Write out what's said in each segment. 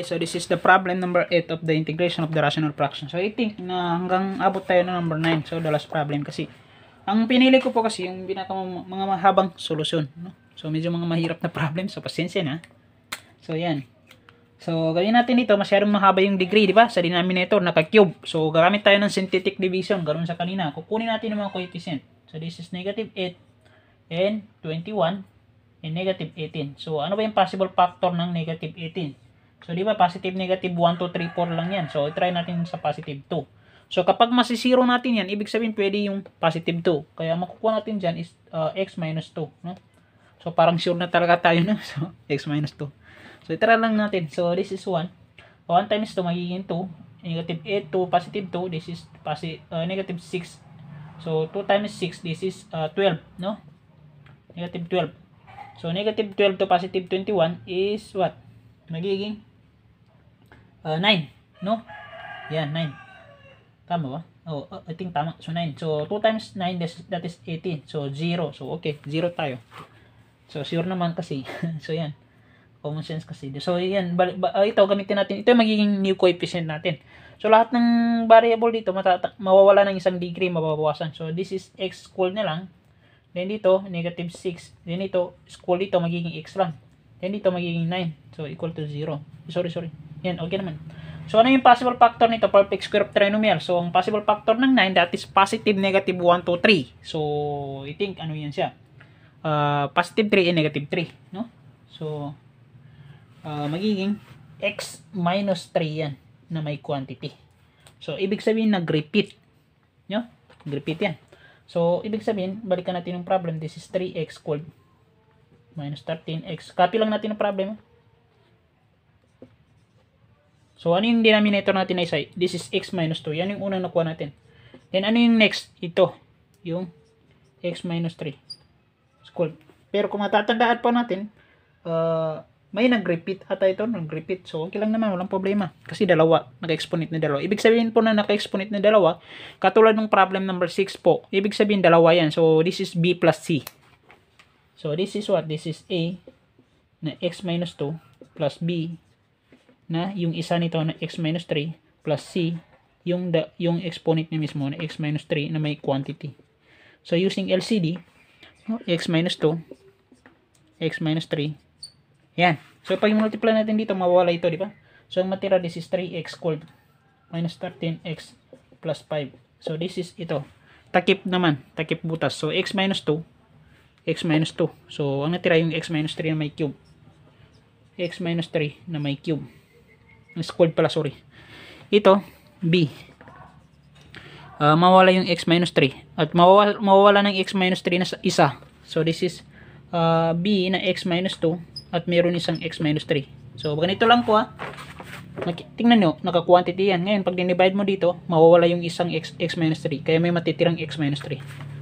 Okay, so this is the problem number 8 of the integration of the rational fraction. So I think na hanggang abot tayo ng number 9. So the last problem kasi. Ang pinili ko po kasi yung binata mga mahabang solusyon. No? So medyo mga mahirap na problem. So pasensya na. So yan. So gawin natin dito. Masyadong mahaba yung degree, di ba? Sa denominator, naka-cube. So gagamit tayo ng synthetic division. Ganun sa kanina. Kukunin natin yung mga coefficient. So this is negative 8 and 21 and negative 18. So ano ba yung possible factor ng negative 18? So, di ba, positive, negative, 1, 2, 3, 4 lang yan. So, try natin sa positive 2. So, kapag masisiro natin yan, ibig sabihin, pwede yung positive 2. Kaya, makukuha natin dyan is uh, x minus 2. No? So, parang sure na talaga tayo na. So, x minus 2. So, try lang natin. So, this is 1. 1 times 2, magiging 2. Negative 8 2, positive 2. This is posi uh, negative 6. So, 2 times 6, this is uh, 12. No? Negative 12. So, negative 12 to positive 21 is what? Magiging uh, ah, 9, no? Yan, 9. Tama ba? Oh, uh, I think tama. So, 9. So, 2 times 9, that is 18. So, 0. So, okay. 0 tayo. So, sure naman kasi. so, yan. Common sense kasi. So, yan. Ba, uh, ito, gamitin natin. Ito magiging new coefficient natin. So, lahat ng variable dito, mawawala ng isang degree, mababawasan. So, this is x equal na lang. Then, dito, negative 6. Then, dito, equal dito, magiging x lang. Then, dito, magiging 9. So, equal to 0. Sorry, sorry. Yan, okay naman. So, ano yung possible factor nito? Perfect square of trinomial. So, ang possible factor ng 9, that is positive, negative 1, 2, 3. So, I think, ano yan siya? Uh, positive 3 and negative 3. No? So, uh, magiging x minus 3 yan na may quantity. So, ibig sabihin, nag-repeat. No? Nag-repeat yan. So, ibig sabihin, balikan natin yung problem. This is 3x called minus 13x. Copy lang natin yung problem. So, ano yung denominator natin na isa? This is x minus 2. Yan yung unang nakuha natin. Then, ano yung next? Ito. Yung x minus 3. School. Pero kung matatandaan pa natin, uh, may nag-repeat ata ito, nag-repeat. So, okay lang naman, walang problema. Kasi dalawa, naka-exponent na dalawa. Ibig sabihin po na naka-exponent na dalawa, katulad ng problem number 6 po. Ibig sabihin, dalawa yan. So, this is b plus c. So, this is what? This is a na x minus 2 plus b na yung isa nito na x minus 3 plus c yung, the, yung exponent niya mismo na x minus 3 na may quantity. So using LCD, no, x minus 2, x minus 3, yan. So pag multiply natin dito, mawawala ito, di ba? So ang matira this is 3x squared minus 13x plus 5. So this is ito. Takip naman, takip butas. So x minus 2, x minus 2. So, ang natira yung x minus 3 na may cube. x minus 3 na may cube squared pala sorry ito b uh, mawala yung x minus 3 at mawawala, mawawala ng x minus 3 na isa so this is uh, b na x minus 2 at meron isang x minus 3 so ganito lang po ha ah. tingnan nyo naka-quantity yan ngayon pag dinivide mo dito mawawala yung isang x, x minus 3 kaya may matitirang x minus 3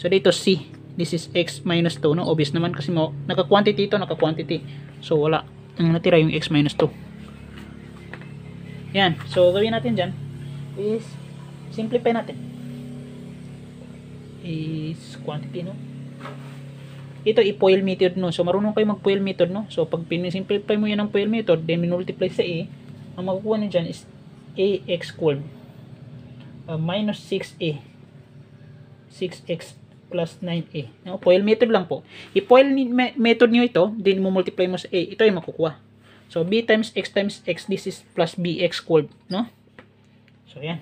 so dito c this is x minus 2 no obvious naman kasi mo naka-quantity ito naka-quantity so wala ang natira yung x minus 2 yan. So, gawin natin dyan is simplify natin. Is quantity, no? Ito, i-foil method, no? So, marunong kayo mag-foil method, no? So, pag pinisimplify mo yan ng foil method, then minultiply sa A, ang makukuha nyo dyan is AX cubed uh, minus 6A 6X plus 9A. No, foil method lang po. I-foil method nyo ito, then mo multiply mo sa A. Ito ay makukuha. So, b times x times x, this is plus bx called, no? So, yan.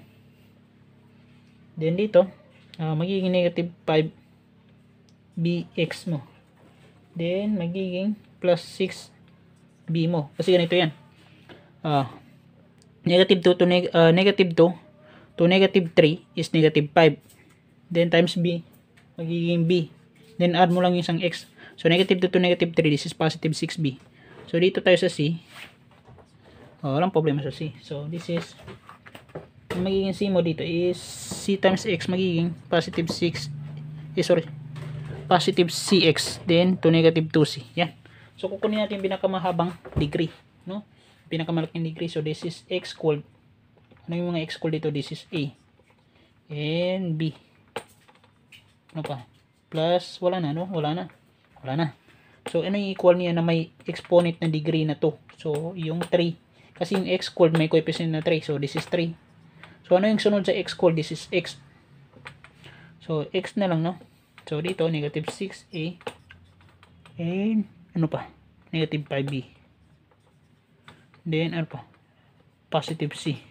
Then, dito, uh, magiging negative 5 bx mo. Then, magiging plus 6 b mo. Kasi ganito yan. Uh, negative 2 to neg uh, negative 2 to negative 3 is negative 5. Then, times b, magiging b. Then, add mo lang yung isang x. So, negative 2 to negative 3, this is positive 6b. So, dito tayo sa C. Oh, walang problema sa C. So, this is, magiging C mo dito is C times X magiging positive 6, eh, sorry, positive CX, then to negative 2C. Yan. So, kukunin natin yung pinakamahabang degree. No? Pinakamalaking degree. So, this is X cold. Ano yung mga X cold dito? This is A. And B. Ano pa? Plus, wala na, no? Wala na. Wala na. So, ano yung equal niya na may exponent na degree na to? So, yung 3. Kasi yung x cold may coefficient na 3. So, this is 3. So, ano yung sunod sa x cold? This is x. So, x na lang, no? So, dito, negative 6a. And, ano pa? Negative 5b. Then, ano pa? Positive c.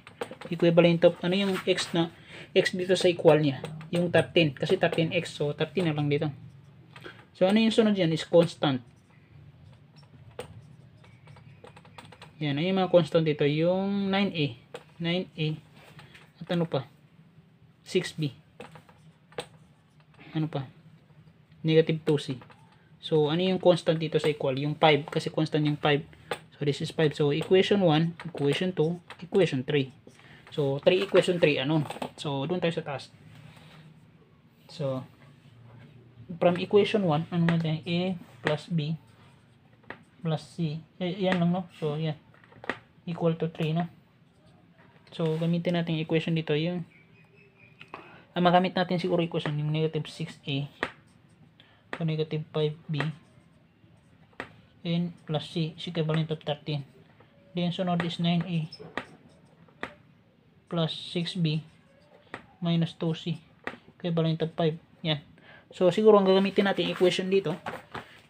Equivalent of, ano yung x na, x dito sa equal niya? Yung 13. Kasi 13x. So, 13 na lang dito. So, ano yung sunod yan is constant. Yan, ano yung mga constant dito? Yung 9A. 9A. At ano pa? 6B. Ano pa? Negative 2C. So, ano yung constant dito sa equal? Yung 5. Kasi constant yung 5. So, this is 5. So, equation 1, equation 2, equation 3. So, 3 equation 3, ano? So, doon tayo sa task. So, from equation 1, ano natin? A plus B plus C. Eh, yan lang, no? So, yan. Equal to 3, no? So, gamitin natin equation dito. Yung, ah, magamit natin siguro equation, yung negative 6A to negative 5B and plus C is equivalent to 13. Then, sunod is 9A plus 6B minus 2C equivalent to 5. Yan. So, siguro ang gagamitin natin equation dito,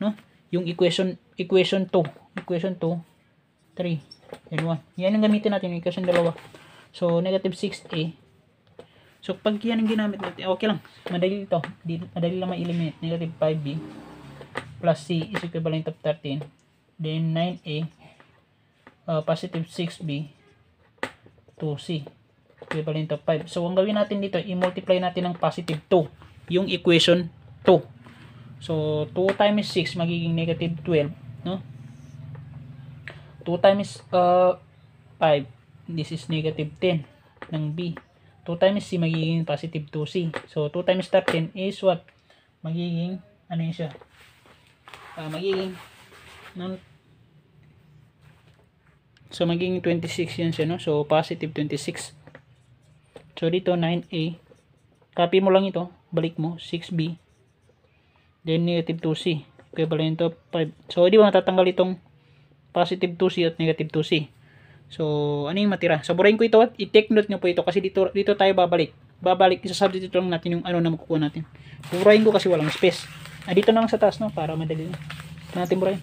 no? Yung equation, equation 2, equation 2, 3, and 1. Yan ang gamitin natin, equation dalawa. So, negative 6a. So, pag yan ang ginamit natin, okay lang. Madali ito. Madali lang ma-eliminate. Negative 5b plus c is equivalent of 13. Then, 9a uh, positive 6b 2c equivalent of 5. So, ang gawin natin dito, i-multiply natin ng positive 2 yung equation 2. So, 2 times 6 magiging negative 12, no? 2 times uh, 5, this is negative 10 ng B. 2 times C magiging positive 2C. So, 2 times 13 is what? Magiging, ano yun siya? Uh, magiging, non, So, magiging 26 yan siya, no? So, positive 26. So, dito, 9A. Copy mo lang ito balik mo 6b then negative 2c equivalent to 5 so hindi mo natatanggal itong positive 2c at negative 2c so ano yung matira saburain ko ito at i-take note nyo po ito kasi dito, dito tayo babalik babalik isa lang natin yung ano na makukuha natin burahin ko kasi walang space ah, dito na lang sa taas no para madali ito natin burahin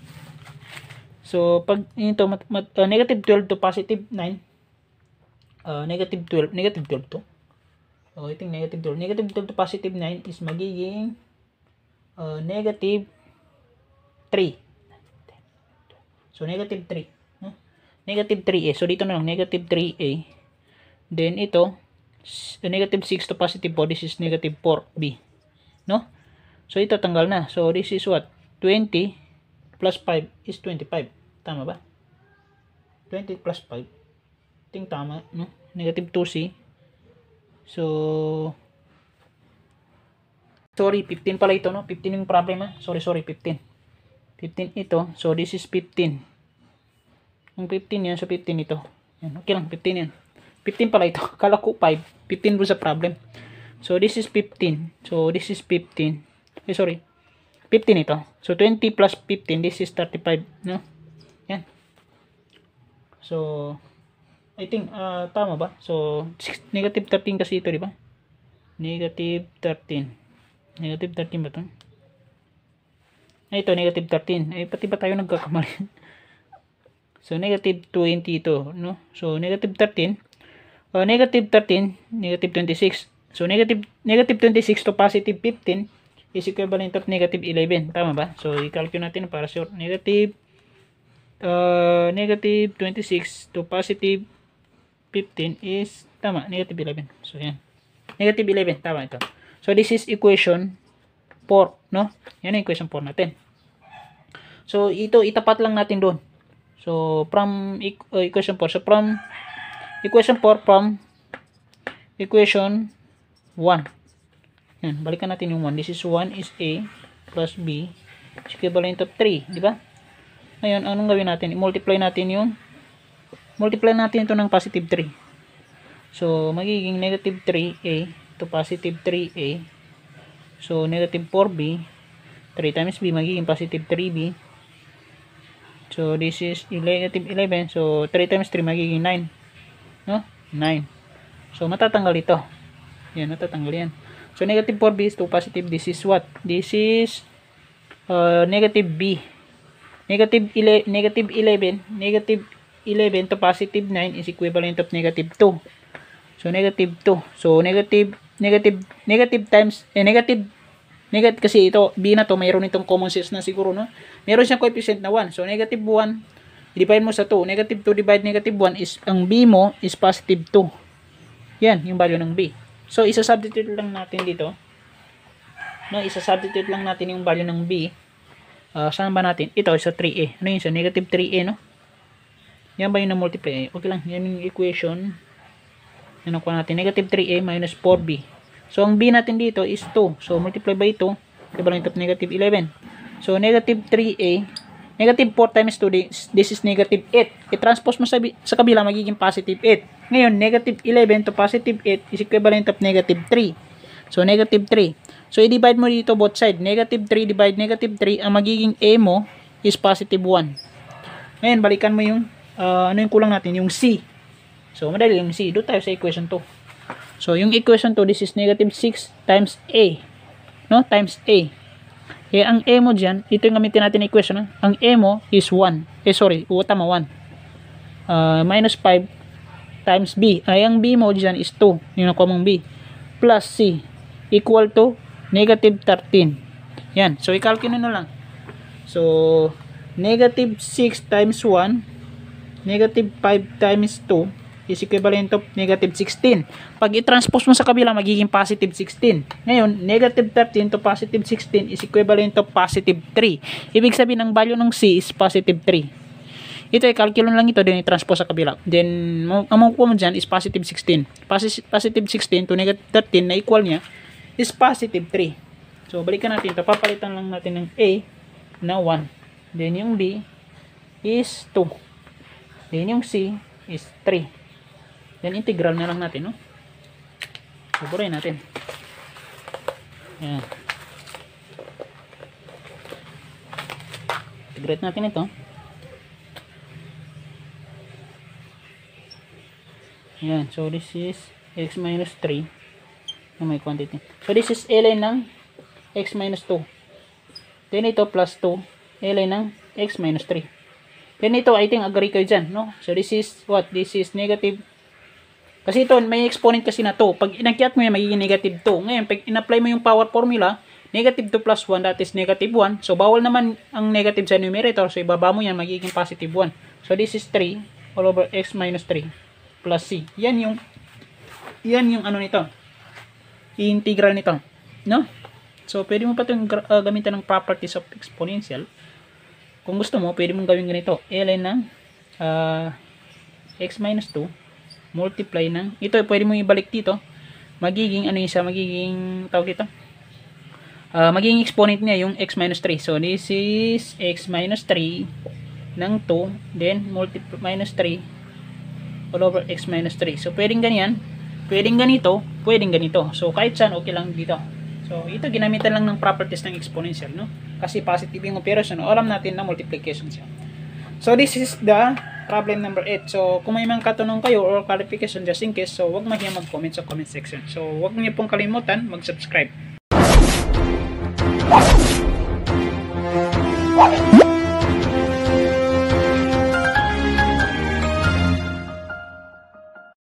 so pag ito mat, mat, uh, negative 12 to positive 9 uh, negative 12 negative 12 to Oh, ito negative 12. Negative 12 to positive 9 is magiging uh, negative 3. So, negative 3. Huh? Negative 3A. So, dito na lang. Negative 3A. Then, ito. Uh, negative 6 to positive 4. This is negative 4B. No? So, ito tanggal na. So, this is what? 20 plus 5 is 25. Tama ba? 20 plus 5. Ting tama, no? Negative 2C So, sorry, 15 pala ito, no? 15 yung problem, ha? Sorry, sorry, 15. 15 ito. So, this is 15. Yung 15 yan, so 15 ito. Yan, okay lang, 15 yan. 15 pala ito. Kala ko 5. 15 doon sa problem. So, this is 15. So, this is 15. Eh, sorry. 15 ito. So, 20 plus 15, this is 35, no? Yan. So, I think, uh, tama ba? So, negative 13 kasi ito, di ba? Negative 13. Negative 13 ba ito? Ay, ito, negative 13. Ay, pati ba tayo nagkakamali? so, negative 20 ito, no? So, negative 13. Uh, ah, negative 13, negative 26. So, negative, negative 26 to positive 15 is equivalent of negative 11. Tama ba? So, i-calculate natin para sure. Negative, uh, negative 26 to positive 15 is, tama, negative 11. So, yan. Negative 11, tama ito. So, this is equation 4, no? Yan ang equation 4 natin. So, ito, itapat lang natin doon. So, from uh, equation 4. So, from equation 4, from equation 1. Yan, balikan natin yung 1. This is 1 is A plus B is equivalent of 3, di ba? Ngayon, anong gawin natin? I-multiply natin yung multiply natin ito ng positive 3 so magiging negative 3a to positive 3a so negative 4b 3 times b magiging positive 3b so this is negative 11 so 3 times 3 magiging 9 no 9 so matatanggal ito yan natatanggal yan so negative 4b is to positive this is what this is uh, negative b negative, negative 11 negative 11 to positive 9 is equivalent of negative 2. So, negative 2. So, negative, negative, negative times, eh, negative, negative kasi ito, B na to, mayroon itong common sense na siguro, no? Meron siyang coefficient na 1. So, negative 1, divide mo sa 2. Negative 2 divide negative 1 is, ang B mo is positive 2. Yan, yung value ng B. So, isa-substitute lang natin dito. No, isa-substitute lang natin yung value ng B. Uh, saan ba natin? Ito, sa 3A. Ano yun? So, negative 3A, no? Yan ba yung na-multiply? Okay lang. Yan yung equation. Yan ang natin. Negative 3a minus 4b. So, ang b natin dito is 2. So, multiply by 2. lang of negative 11. So, negative 3a. Negative 4 times 2, this is negative 8. I-transpose mo sa, sa kabila, magiging positive 8. Ngayon, negative 11 to positive 8 is equivalent of negative 3. So, negative 3. So, i-divide mo dito both side. Negative 3 divide negative 3. Ang magiging a mo is positive 1. Ngayon, balikan mo yung uh, ano yung kulang natin? Yung C. So, madali yung C. Doon tayo sa equation 2. So, yung equation 2, this is negative 6 times A. No? Times A. Eh, ang A mo dyan, ito yung gamitin natin equation. Ha? Ang A mo is 1. Eh, sorry. Oo, tama, 1. Uh, ah, minus 5 times B. Ay, ang B mo dyan is 2. Yung nakuha mong B. Plus C equal to negative 13. Yan. So, i-calculate na lang. So, negative 6 times 1 negative 5 times 2 is equivalent of negative 16. Pag i-transpose mo sa kabila, magiging positive 16. Ngayon, negative 13 to positive 16 is equivalent of positive 3. Ibig sabihin, ang value ng C is positive 3. Ito, i-calculate lang ito, then i-transpose sa kabila. Then, ang makukuha mo dyan is positive 16. Posi positive 16 to negative 13 na equal niya is positive 3. So, balikan natin ito. Papalitan lang natin ng A na 1. Then, yung B is 2. Then yung C is 3. Then integral na lang natin, no? Suburin natin. Ayan. Integrate natin ito. Ayan. So, this is x minus 3 na may quantity. So, this is ln ng x minus 2. Then, ito plus 2 ln ng x minus 3. Then ito, I think agree kayo dyan, no? So this is what? This is negative. Kasi ito, may exponent kasi na to. Pag inakyat mo yan, magiging negative 2. Ngayon, pag inapply mo yung power formula, negative 2 plus 1, that is negative 1. So bawal naman ang negative sa numerator. So ibaba mo yan, magiging positive 1. So this is 3 all over x minus 3 plus c. Yan yung, yan yung ano nito. Integral nito. No? So pwede mo pa itong uh, ah, gamitan ng properties of exponential kung gusto mo pwede mong gawin ganito ln ng uh, x minus 2 multiply ng ito pwede mong ibalik dito magiging ano yung siya magiging tawag dito uh, magiging exponent niya yung x minus 3 so this is x minus 3 ng 2 then multiply minus 3 all over x minus 3 so pwedeng ganyan pwedeng ganito pwedeng ganito so kahit saan okay lang dito So, ito ginamitan lang ng properties ng exponential, no? Kasi positive yung operation, alam natin na multiplication siya. So, this is the problem number 8. So, kung may mga katanong kayo or clarification just in case, so, wag mahiya mag-comment sa comment section. So, wag niyo pong kalimutan mag-subscribe.